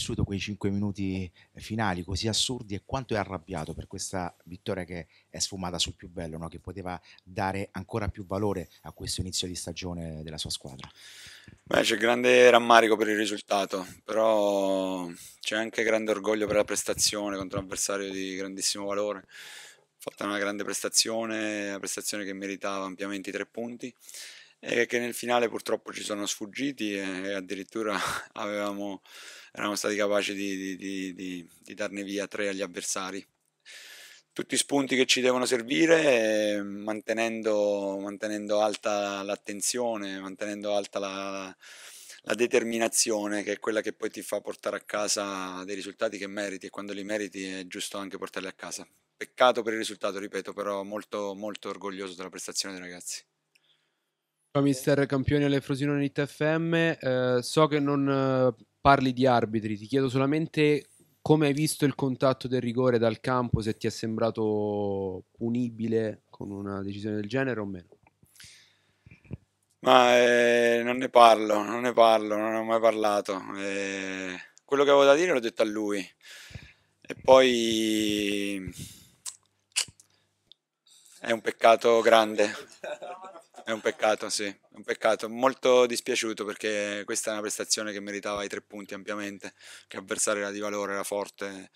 vissuto quei cinque minuti eh, finali così assurdi e quanto è arrabbiato per questa vittoria che è sfumata sul più bello, no? che poteva dare ancora più valore a questo inizio di stagione della sua squadra. Beh, c'è grande rammarico per il risultato, però c'è anche grande orgoglio per la prestazione contro un avversario di grandissimo valore. Fatta una grande prestazione, una prestazione che meritava ampiamente i tre punti e che nel finale purtroppo ci sono sfuggiti e addirittura avevamo, eravamo stati capaci di, di, di, di darne via tre agli avversari tutti spunti che ci devono servire ehm, mantenendo, mantenendo alta l'attenzione, mantenendo alta la, la, determinazione che è quella che poi ti fa portare a casa dei risultati che meriti e quando li meriti è giusto anche portarli a casa. Peccato per il risultato, ripeto, però molto, molto orgoglioso della prestazione dei ragazzi. Ciao mister campione alle Frosinone Nit FM, eh, so che non eh, parli di arbitri, ti chiedo solamente come hai visto il contatto del rigore dal campo, se ti è sembrato punibile con una decisione del genere o meno? Ma eh, non ne parlo, non ne parlo, non ho mai parlato. Eh, quello che avevo da dire l'ho detto a lui. E poi è un peccato grande. È un peccato, sì, è un peccato. Molto dispiaciuto perché questa è una prestazione che meritava i tre punti ampiamente, che avversario era di valore, era forte.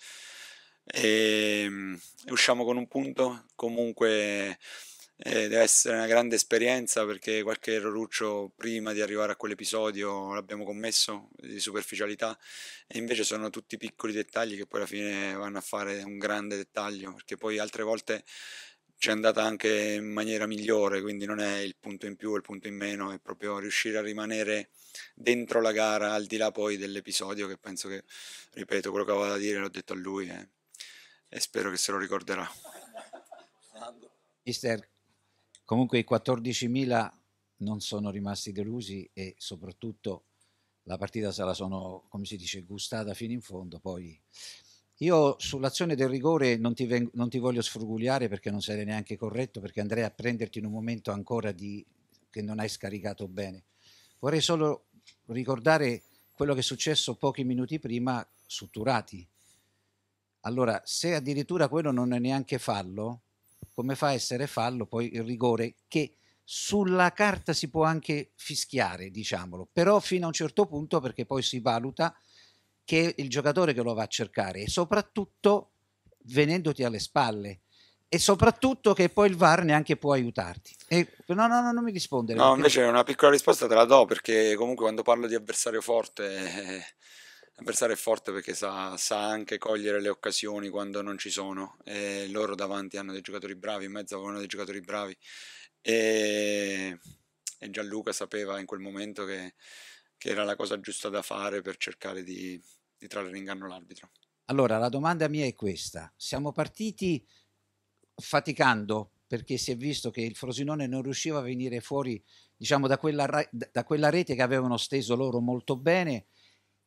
E, ehm, e usciamo con un punto, comunque eh, deve essere una grande esperienza perché qualche erroruccio prima di arrivare a quell'episodio l'abbiamo commesso di superficialità e invece sono tutti piccoli dettagli che poi alla fine vanno a fare un grande dettaglio perché poi altre volte ci è andata anche in maniera migliore, quindi non è il punto in più o il punto in meno, è proprio riuscire a rimanere dentro la gara, al di là poi dell'episodio che penso che, ripeto, quello che avevo da dire l'ho detto a lui e, eh, e spero che se lo ricorderà. Mister, comunque i 14.000 non sono rimasti delusi e soprattutto la partita se la sono, come si dice, gustata fino in fondo, poi io sull'azione del rigore non ti, vengo, non ti voglio sfrugugliare perché non sarei neanche corretto, perché andrei a prenderti in un momento ancora di, che non hai scaricato bene. Vorrei solo ricordare quello che è successo pochi minuti prima su Turati. Allora, se addirittura quello non è neanche fallo, come fa a essere fallo poi il rigore che sulla carta si può anche fischiare, diciamolo, però fino a un certo punto perché poi si valuta che è il giocatore che lo va a cercare e soprattutto venendoti alle spalle e soprattutto che poi il VAR neanche può aiutarti. E, no, no, no, non mi rispondere. No, invece una piccola risposta te la do perché comunque quando parlo di avversario forte... Eh, avversario è forte perché sa, sa, anche cogliere le occasioni quando non ci sono e loro davanti hanno dei giocatori bravi, in mezzo avevano dei giocatori bravi e, e Gianluca sapeva in quel momento che che era la cosa giusta da fare per cercare di, di trarre in inganno l'arbitro. Allora, la domanda mia è questa. Siamo partiti faticando perché si è visto che il Frosinone non riusciva a venire fuori diciamo, da, quella, da quella rete che avevano steso loro molto bene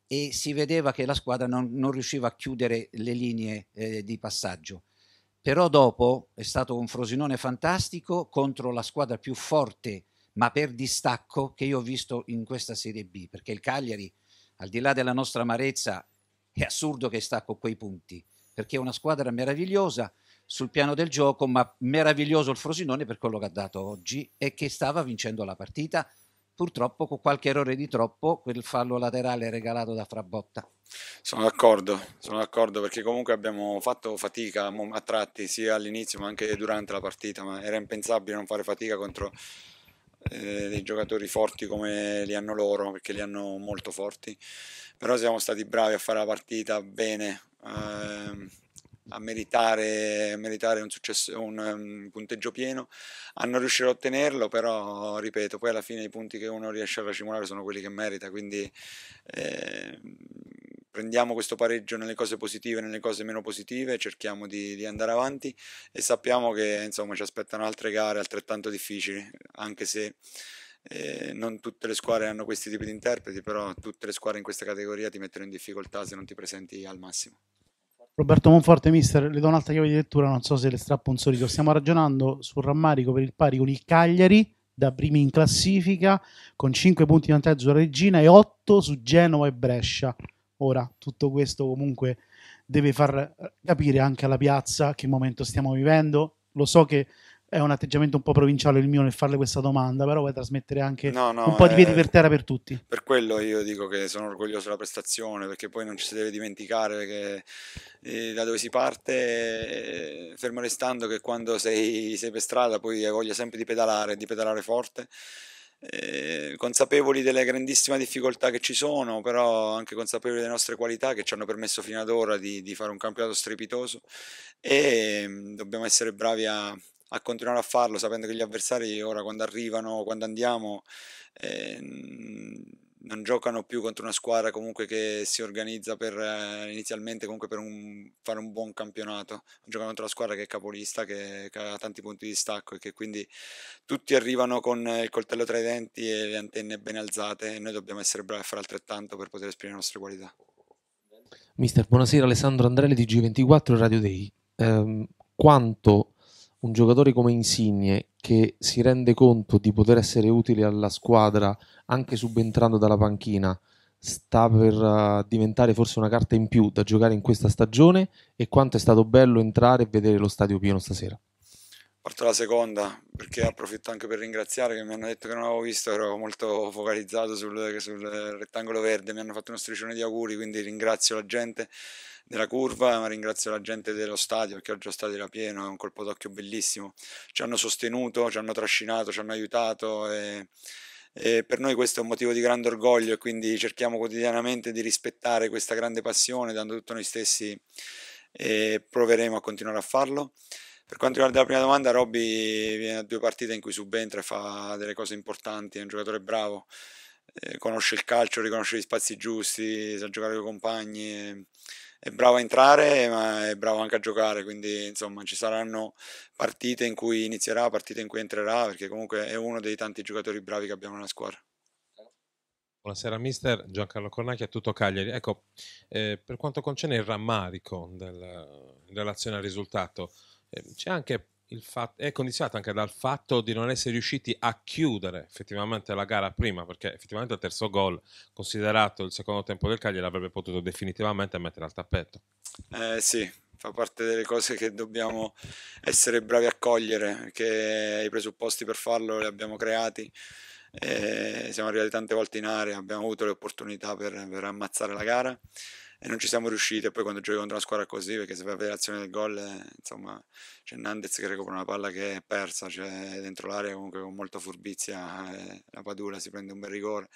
e si vedeva che la squadra non, non riusciva a chiudere le linee eh, di passaggio. Però dopo è stato un Frosinone fantastico contro la squadra più forte ma per distacco che io ho visto in questa Serie B, perché il Cagliari, al di là della nostra amarezza, è assurdo che stacco quei punti, perché è una squadra meravigliosa sul piano del gioco, ma meraviglioso il Frosinone per quello che ha dato oggi e che stava vincendo la partita, purtroppo con qualche errore di troppo, quel fallo laterale regalato da Frabotta. Sono d'accordo, sono d'accordo perché comunque abbiamo fatto fatica a tratti sia all'inizio ma anche durante la partita, ma era impensabile non fare fatica contro eh, dei giocatori forti come li hanno loro, perché li hanno molto forti, però siamo stati bravi a fare la partita bene, ehm, a meritare, a meritare un, successo, un, un, ehm, punteggio pieno, a non riuscire a ottenerlo, però ripeto, poi alla fine i punti che uno riesce a racimolare sono quelli che merita, quindi eh, prendiamo questo pareggio nelle cose positive e nelle cose meno positive, cerchiamo di, di, andare avanti e sappiamo che insomma, ci aspettano altre gare altrettanto difficili, anche se eh, non tutte le squadre hanno questi tipi di interpreti, però tutte le squadre in questa categoria ti mettono in difficoltà se non ti presenti al massimo. Roberto Monforte, mister, le do un'altra chiave di lettura, non so se le strappo un solito. Stiamo ragionando sul rammarico per il pari con il Cagliari, da primi in classifica, con 5 punti di vantaggio sulla Regina e 8 su Genova e Brescia. Ora, tutto questo comunque deve far eh, capire anche alla piazza che momento stiamo vivendo. Lo so che è un atteggiamento un po' provinciale il mio nel farle questa domanda, però vuoi trasmettere anche no, no, un po' di piedi eh, per terra per tutti. Per quello io dico che sono orgoglioso della prestazione, perché poi non ci si deve dimenticare che eh, da dove si parte, eh, fermo restando che quando sei, sei per strada poi hai voglia sempre di pedalare, di pedalare forte Ehm, consapevoli delle grandissime difficoltà che ci sono, però anche consapevoli delle nostre qualità che ci hanno permesso fino ad ora di, di fare un campionato strepitoso e ehm, mh, dobbiamo essere bravi a, a continuare a farlo sapendo che gli avversari ora quando arrivano, quando andiamo... Eh, non giocano più contro una squadra comunque che si organizza per, eh, inizialmente comunque per un, fare un buon campionato, giocano contro una squadra che è capolista, che, che, ha tanti punti di stacco e che quindi tutti arrivano con il coltello tra i denti e le antenne ben alzate e noi dobbiamo essere bravi a fare altrettanto per poter esprimere le nostre qualità. Mister, buonasera Alessandro Andrelli di G24 Radio Day. Um, ehm, quanto un giocatore come Insigne che si rende conto di poter essere utile alla squadra anche subentrando dalla panchina sta per uh, diventare forse una carta in più da giocare in questa stagione e quanto è stato bello entrare e vedere lo stadio pieno stasera. Parto la seconda perché approfitto anche per ringraziare che mi hanno detto che non avevo visto, ero molto focalizzato sul, sul rettangolo verde, mi hanno fatto uno striscione di auguri, quindi ringrazio la gente della curva, ma ringrazio la gente dello stadio perché oggi lo stadio era pieno, è un colpo d'occhio bellissimo. Ci hanno sostenuto, ci hanno trascinato, ci hanno aiutato e, e per noi questo è un motivo di grande orgoglio e quindi cerchiamo quotidianamente di rispettare questa grande passione dando tutto noi stessi e proveremo a continuare a farlo. Per quanto riguarda la prima domanda, Robby viene a due partite in cui subentra e fa delle cose importanti, è un giocatore bravo, eh, conosce il calcio, riconosce gli spazi giusti, sa giocare con i compagni. Eh, è bravo a entrare ma è bravo anche a giocare, quindi insomma ci saranno partite in cui inizierà, partite in cui entrerà, perché comunque è uno dei tanti giocatori bravi che abbiamo nella squadra. Buonasera mister, Giancarlo Cornacchi a tutto Cagliari. Ecco, eh, per quanto concerne il rammarico del, in relazione al risultato, eh, c'è anche Fatto, è condizionato anche dal fatto di non essere riusciti a chiudere effettivamente la gara prima, perché effettivamente il terzo gol, considerato il secondo tempo del Cagliari, l'avrebbe potuto definitivamente mettere al tappeto. Eh sì, fa parte delle cose che dobbiamo essere bravi a cogliere, che i presupposti per farlo li abbiamo creati. Eh, siamo arrivati tante volte in area, abbiamo avuto le opportunità per, per ammazzare la gara e non ci siamo riusciti e poi quando giochi contro una squadra così perché se vai a vedere l'azione del gol eh, insomma c'è Nandez che recupera una palla che è persa cioè dentro l'area comunque con molta furbizia eh, la Padula si prende un bel rigore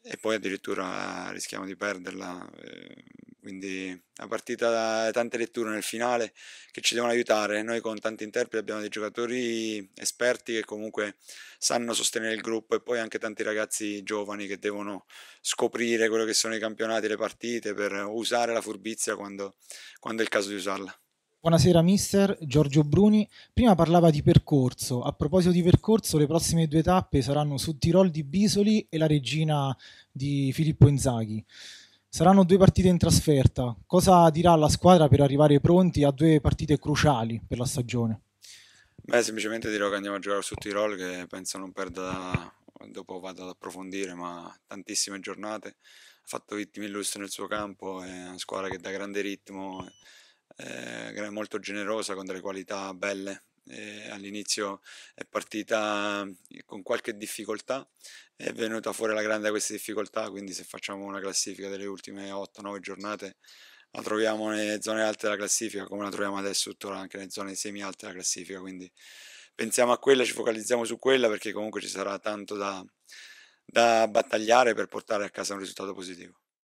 e poi addirittura rischiamo di perderla eh, quindi una partita da tante letture nel finale che ci devono aiutare. Noi con tanti interpreti abbiamo dei giocatori esperti che comunque sanno sostenere il gruppo e poi anche tanti ragazzi giovani che devono scoprire quello che sono i campionati, le partite per usare la furbizia quando, quando è il caso di usarla. Buonasera mister Giorgio Bruni, prima parlava di percorso, a proposito di percorso le prossime due tappe saranno su Tirol di Bisoli e la regina di Filippo Inzaghi. Saranno due partite in trasferta. Cosa dirà la squadra per arrivare pronti a due partite cruciali per la stagione? Beh, semplicemente dirò che andiamo a giocare su Tirol, che penso non perda, dopo vado ad approfondire, ma tantissime giornate. Ha fatto vittime illustre nel suo campo, è una squadra che dà grande ritmo, è molto generosa, con delle qualità belle, eh, all'inizio è partita eh, con qualche difficoltà, è venuta fuori la grande questa difficoltà, quindi se facciamo una classifica delle ultime 8-9 giornate la troviamo nelle zone alte della classifica come la troviamo adesso tuttora anche nelle zone semi alte della classifica, quindi pensiamo a quella, ci focalizziamo su quella perché comunque ci sarà tanto da, da battagliare per portare a casa un risultato positivo.